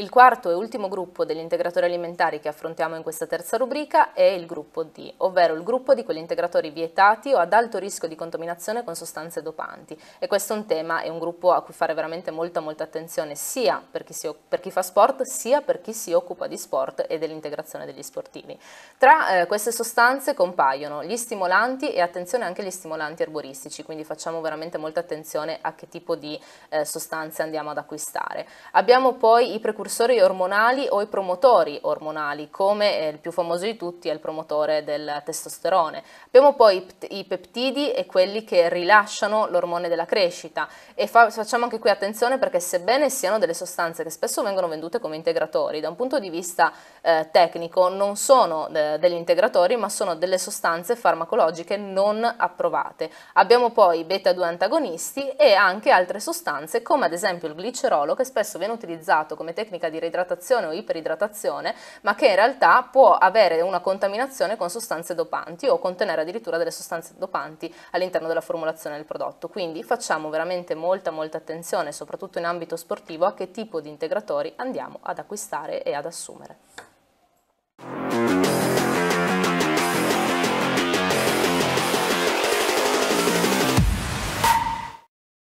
Il quarto e ultimo gruppo degli integratori alimentari che affrontiamo in questa terza rubrica è il gruppo D, ovvero il gruppo di quegli integratori vietati o ad alto rischio di contaminazione con sostanze dopanti. E questo è un tema, e un gruppo a cui fare veramente molta molta attenzione sia per chi, si, per chi fa sport sia per chi si occupa di sport e dell'integrazione degli sportivi. Tra eh, queste sostanze compaiono gli stimolanti e attenzione anche agli stimolanti erboristici, quindi facciamo veramente molta attenzione a che tipo di eh, sostanze andiamo ad acquistare. Abbiamo poi i precursori precursori ormonali o i promotori ormonali, come eh, il più famoso di tutti è il promotore del testosterone. Abbiamo poi i peptidi e quelli che rilasciano l'ormone della crescita e fa facciamo anche qui attenzione perché sebbene siano delle sostanze che spesso vengono vendute come integratori, da un punto di vista eh, tecnico non sono de eh, degli integratori ma sono delle sostanze farmacologiche non approvate. Abbiamo poi beta 2 antagonisti e anche altre sostanze come ad esempio il glicerolo che spesso viene utilizzato come tecnica tecnica di reidratazione o iperidratazione, ma che in realtà può avere una contaminazione con sostanze dopanti o contenere addirittura delle sostanze dopanti all'interno della formulazione del prodotto. Quindi facciamo veramente molta molta attenzione, soprattutto in ambito sportivo, a che tipo di integratori andiamo ad acquistare e ad assumere.